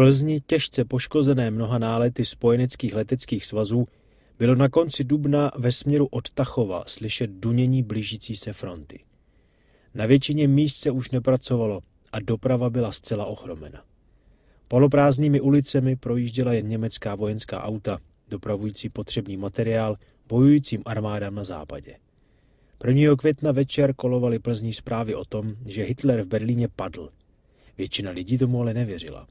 Plzni, těžce poškozené mnoha nálety spojeneckých leteckých svazů, bylo na konci dubna ve směru od Tachova slyšet dunění blížící se fronty. Na většině míst se už nepracovalo a doprava byla zcela ochromena. Poloprázdnými ulicemi projížděla jen německá vojenská auta, dopravující potřebný materiál bojujícím armádám na západě. 1. května večer kolovaly plzní zprávy o tom, že Hitler v Berlíně padl. Většina lidí tomu ale nevěřila.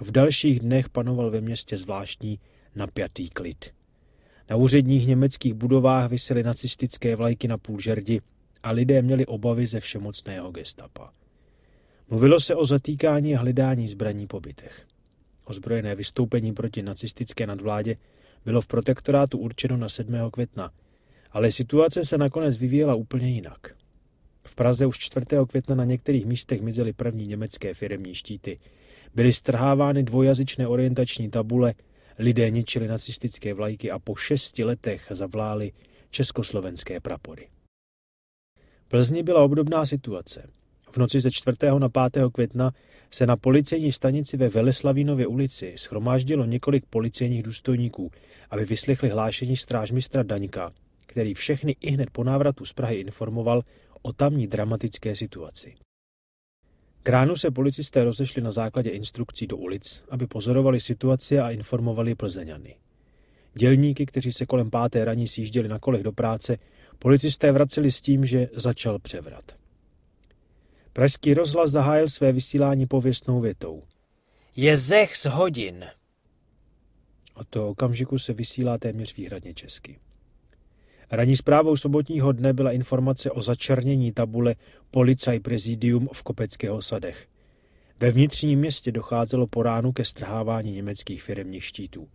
V dalších dnech panoval ve městě zvláštní napjatý klid. Na úředních německých budovách visely nacistické vlajky na půl žerdi a lidé měli obavy ze všemocného gestapa. Mluvilo se o zatýkání a hledání zbraní po bytech. Ozbrojené vystoupení proti nacistické nadvládě bylo v protektorátu určeno na 7. května, ale situace se nakonec vyvíjela úplně jinak. V Praze už 4. května na některých místech mizely první německé firemní štíty, Byly strhávány dvojazyčné orientační tabule, lidé ničili nacistické vlajky a po šesti letech zavláli československé prapory. V Plzni byla obdobná situace. V noci ze 4. na 5. května se na policejní stanici ve Veleslavínově ulici schromáždilo několik policejních důstojníků, aby vyslechli hlášení strážmistra Daňka, který všechny i hned po návratu z Prahy informoval o tamní dramatické situaci. K ránu se policisté rozešli na základě instrukcí do ulic, aby pozorovali situaci a informovali Plzeňany. Dělníky, kteří se kolem páté raní sjížděli na kolech do práce, policisté vraceli s tím, že začal převrat. Pražský rozhlas zahájil své vysílání pověstnou větou. Je zech z hodin. Od toho okamžiku se vysílá téměř výhradně česky. Ranní zprávou sobotního dne byla informace o začernění tabule Policaj Prezidium v Kopeckých sadech. Ve vnitřním městě docházelo po ránu ke strhávání německých firmních štítů.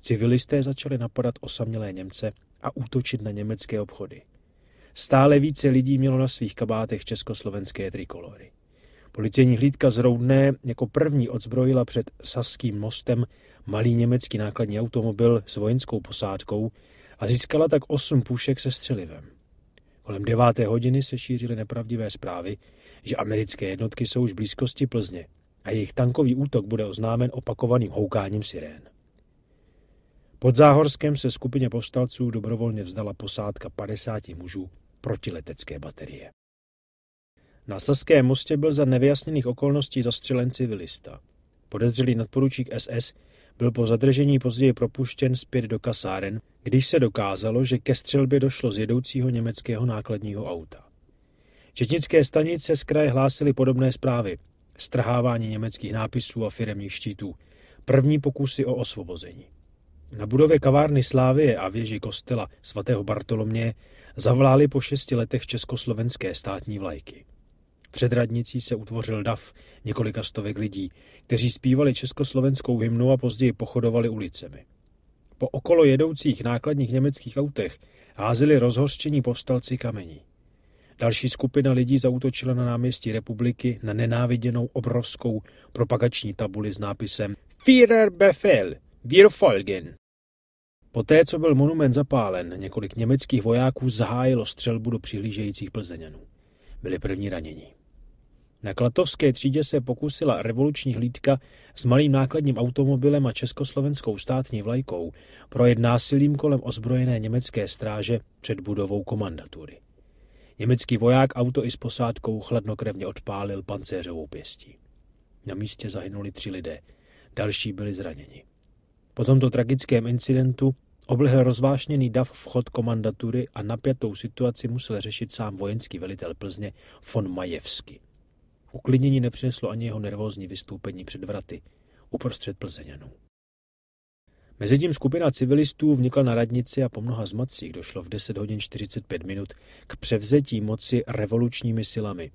Civilisté začali napadat osamělé Němce a útočit na německé obchody. Stále více lidí mělo na svých kabátech československé trikolory. Policejní hlídka z Roudné jako první odzbrojila před Saským mostem malý německý nákladní automobil s vojenskou posádkou, a získala tak osm pušek se střelivem. Kolem deváté hodiny se šířily nepravdivé zprávy, že americké jednotky jsou už v blízkosti Plzně a jejich tankový útok bude oznámen opakovaným houkáním sirén. Pod Záhorskem se skupině povstalců dobrovolně vzdala posádka 50 mužů protiletecké baterie. Na Saském mostě byl za nevyjasněných okolností zastřelen civilista. Podezřelý nadporučík SS byl po zadržení později propuštěn zpět do kasáren, když se dokázalo, že ke střelbě došlo z jedoucího německého nákladního auta. Četnické stanice z kraje hlásily podobné zprávy. Strhávání německých nápisů a firemních štítů. První pokusy o osvobození. Na budově kavárny Slávie a věži kostela svatého Bartolomě zavlály po šesti letech československé státní vlajky. Před radnicí se utvořil dav několika stovek lidí, kteří zpívali československou hymnu a později pochodovali ulicemi. Po okolo jedoucích nákladních německých autech házeli rozhořčení povstalci kamení. Další skupina lidí zautočila na náměstí republiky na nenáviděnou obrovskou propagační tabuli s nápisem Führer Befehl, wir folgen. Poté, co byl monument zapálen, několik německých vojáků zahájilo střelbu do přihlížejících plzeňanů. Byli první ranění. Na Klatovské třídě se pokusila revoluční hlídka s malým nákladním automobilem a československou státní vlajkou projet násilím kolem ozbrojené německé stráže před budovou komandatury. Německý voják auto i s posádkou chladnokrevně odpálil pancéřovou pěstí. Na místě zahynuli tři lidé, další byli zraněni. Po tomto tragickém incidentu Oblehl rozvášněný dav vchod komandatury a napjatou situaci musel řešit sám vojenský velitel Plzně von Majevsky. Uklidnění nepřineslo ani jeho nervózní vystoupení před vraty uprostřed Plzeňanů. Mezitím skupina civilistů vnikla na radnici a po mnoha zmacích došlo v 10 hodin 45 minut k převzetí moci revolučními silami.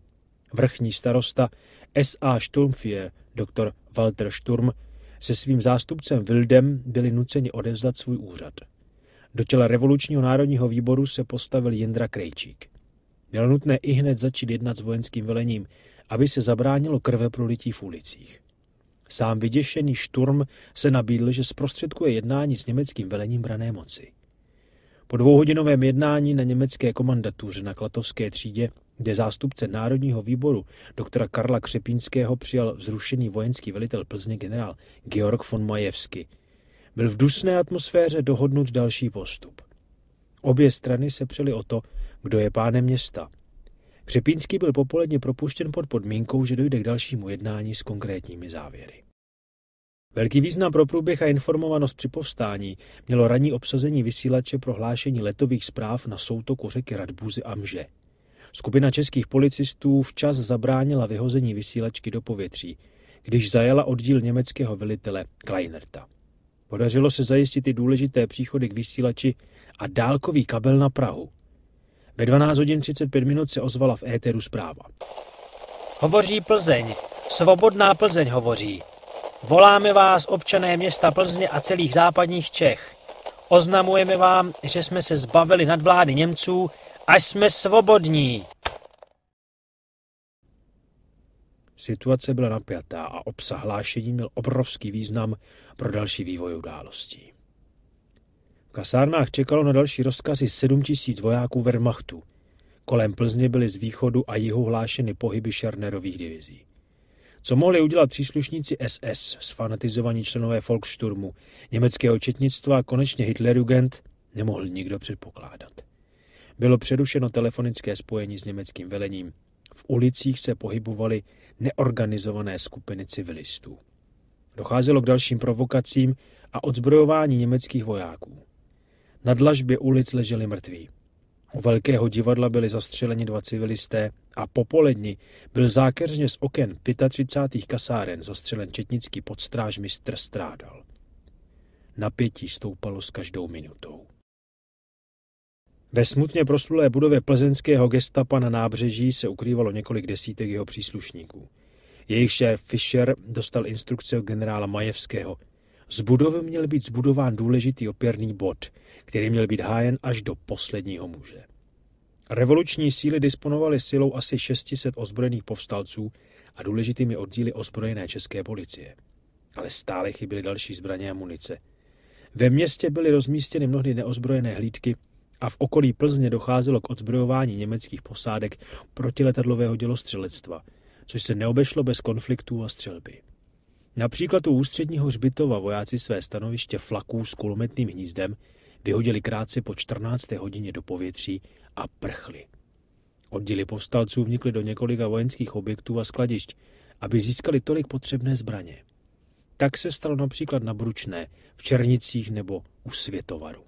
Vrchní starosta S.A. Sturmfie, doktor Walter Sturm, se svým zástupcem Wildem byli nuceni odevzdat svůj úřad. Do těla revolučního národního výboru se postavil Jindra Krejčík. Bylo nutné i hned začít jednat s vojenským velením, aby se zabránilo krve prolití v ulicích. Sám vyděšený Šturm se nabídl, že zprostředkuje jednání s německým velením brané moci. Po dvouhodinovém jednání na německé komandatuře na Klatovské třídě, kde zástupce Národního výboru doktora Karla Křepínského přijal vzrušený vojenský velitel Plzně generál Georg von Majewski, byl v dusné atmosféře dohodnut další postup. Obě strany se přeli o to, kdo je pánem města. Křepínský byl popoledně propuštěn pod podmínkou, že dojde k dalšímu jednání s konkrétními závěry. Velký význam pro průběh a informovanost při povstání mělo ranní obsazení vysílače prohlášení letových zpráv na soutoku řeky Radbuzy a Mže. Skupina českých policistů včas zabránila vyhození vysílačky do povětří, když zajela oddíl německého velitele Kleinerta. Podařilo se zajistit i důležité příchody k vysílači a dálkový kabel na Prahu. Ve 12 hodin 35 minut se ozvala v éteru zpráva. Hovoří Plzeň. Svobodná Plzeň hovoří. Voláme vás, občané města Plzně a celých západních Čech. Oznamujeme vám, že jsme se zbavili nadvlády Němců a jsme svobodní. Situace byla napjatá a obsah hlášení měl obrovský význam pro další vývoj událostí kasárnách čekalo na další rozkazy 7 tisíc vojáků Wehrmachtu. Kolem Plzně byly z východu a jihu hlášeny pohyby šarnerových divizí. Co mohli udělat příslušníci SS, sfanatizovaní členové Volksturmu, německého četnictva a konečně Hitlerjugend, nemohl nikdo předpokládat. Bylo přerušeno telefonické spojení s německým velením. V ulicích se pohybovaly neorganizované skupiny civilistů. Docházelo k dalším provokacím a odzbrojování německých vojáků. Na dlažbě ulic leželi mrtví. U velkého divadla byli zastřeleni dva civilisté a popolední byl zákeřně z oken 35. kasáren zastřelen četnický podstráž mistr Strádal. Napětí stoupalo s každou minutou. Ve smutně proslulé budově plzeňského gestapa na nábřeží se ukrývalo několik desítek jeho příslušníků. Jejich šéf Fischer dostal instrukce od generála Majevského – z budovy měl být zbudován důležitý opěrný bod, který měl být hájen až do posledního muže. Revoluční síly disponovaly silou asi 600 ozbrojených povstalců a důležitými oddíly ozbrojené české policie. Ale stále chyběly další zbraně a munice. Ve městě byly rozmístěny mnohdy neozbrojené hlídky a v okolí Plzně docházelo k odzbrojování německých posádek protiletadlového dělostřelectva, což se neobešlo bez konfliktů a střelby. Například u ústředního hřbitova vojáci své stanoviště flaků s kulometným hnízdem vyhodili krátce po 14. hodině do povětří a prchli. Oddíly povstalců vnikly do několika vojenských objektů a skladišť, aby získali tolik potřebné zbraně. Tak se stalo například na Bručné, v Černicích nebo u Světovaru.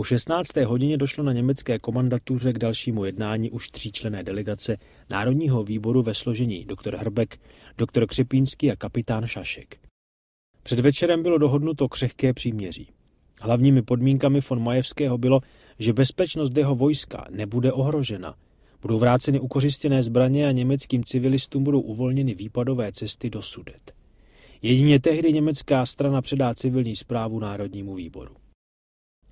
Po 16. hodině došlo na německé komandatuře k dalšímu jednání už tříčlené delegace Národního výboru ve složení dr. Hrbek, dr. Křepínský a kapitán Šašek. Před večerem bylo dohodnuto křehké příměří. Hlavními podmínkami von Majevského bylo, že bezpečnost jeho vojska nebude ohrožena. Budou vráceny ukořistěné zbraně a německým civilistům budou uvolněny výpadové cesty do Sudet. Jedině tehdy německá strana předá civilní zprávu Národnímu výboru.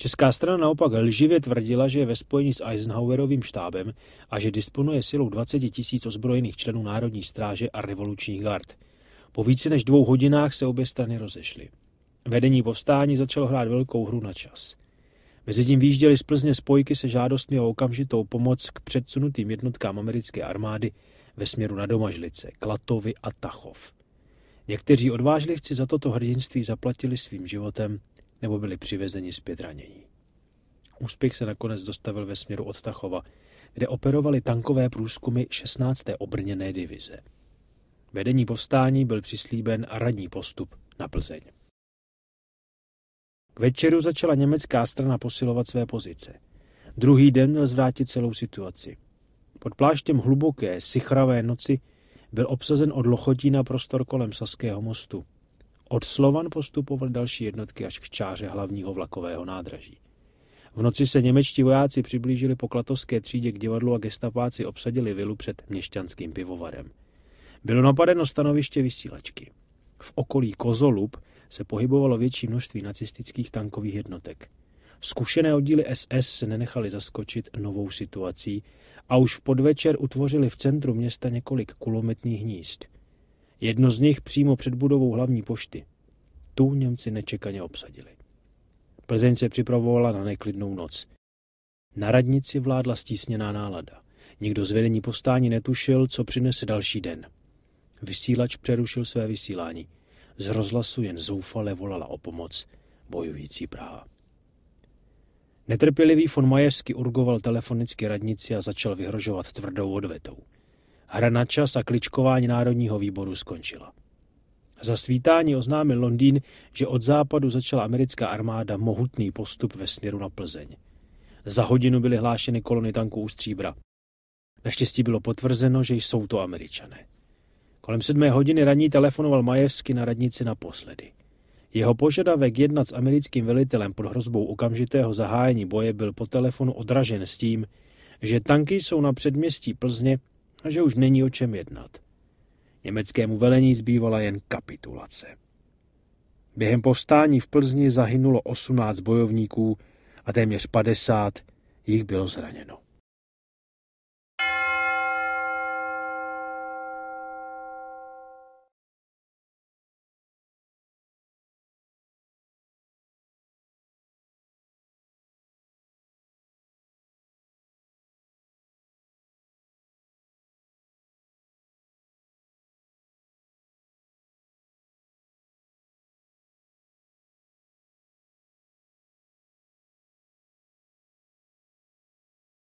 Česká strana naopak lživě tvrdila, že je ve spojení s Eisenhowerovým štábem a že disponuje silou 20 tisíc ozbrojených členů Národní stráže a revolučních gard. Po více než dvou hodinách se obě strany rozešly. Vedení povstání začalo hrát velkou hru na čas. Mezitím výjížděly z Plzně spojky se žádostmi o okamžitou pomoc k předsunutým jednotkám americké armády ve směru na Domažlice, Klatovy a Tachov. Někteří odvážlivci za toto hrdinství zaplatili svým životem nebo byli přivezeni zpět ranění. Úspěch se nakonec dostavil ve směru od Tachova, kde operovali tankové průzkumy 16. obrněné divize. Vedení povstání byl přislíben radní postup na Plzeň. K večeru začala německá strana posilovat své pozice. Druhý den měl zvrátit celou situaci. Pod pláštěm hluboké, sichravé noci byl obsazen od Lochotína prostor kolem Saského mostu – od Slovan postupovaly další jednotky až k čáře hlavního vlakového nádraží. V noci se němečtí vojáci přiblížili po klatovské třídě k divadlu a gestapáci obsadili vilu před měšťanským pivovarem. Bylo napadeno stanoviště vysílačky. V okolí Kozolub se pohybovalo větší množství nacistických tankových jednotek. Zkušené oddíly SS se nenechali zaskočit novou situací a už v podvečer utvořili v centru města několik kulometních hnízd – Jedno z nich přímo před budovou hlavní pošty. Tu Němci nečekaně obsadili. Plzeň se připravovala na neklidnou noc. Na radnici vládla stísněná nálada. Nikdo z vedení povstání netušil, co přinese další den. Vysílač přerušil své vysílání. Z rozhlasu jen zoufale volala o pomoc bojující Praha. Netrpělivý von Majersky urgoval telefonicky radnici a začal vyhrožovat tvrdou odvetou – Hra na čas a kličkování Národního výboru skončila. Za svítání oznámil Londýn, že od západu začala americká armáda mohutný postup ve směru na Plzeň. Za hodinu byly hlášeny kolony tanků u Stříbra. Naštěstí bylo potvrzeno, že jsou to američané. Kolem sedmé hodiny raní telefonoval Majevsky na radnici naposledy. Jeho požadavek jednat s americkým velitelem pod hrozbou okamžitého zahájení boje byl po telefonu odražen s tím, že tanky jsou na předměstí Plzně a že už není o čem jednat. Německému velení zbývala jen kapitulace. Během povstání v Plzni zahynulo 18 bojovníků a téměř 50 jich bylo zraněno.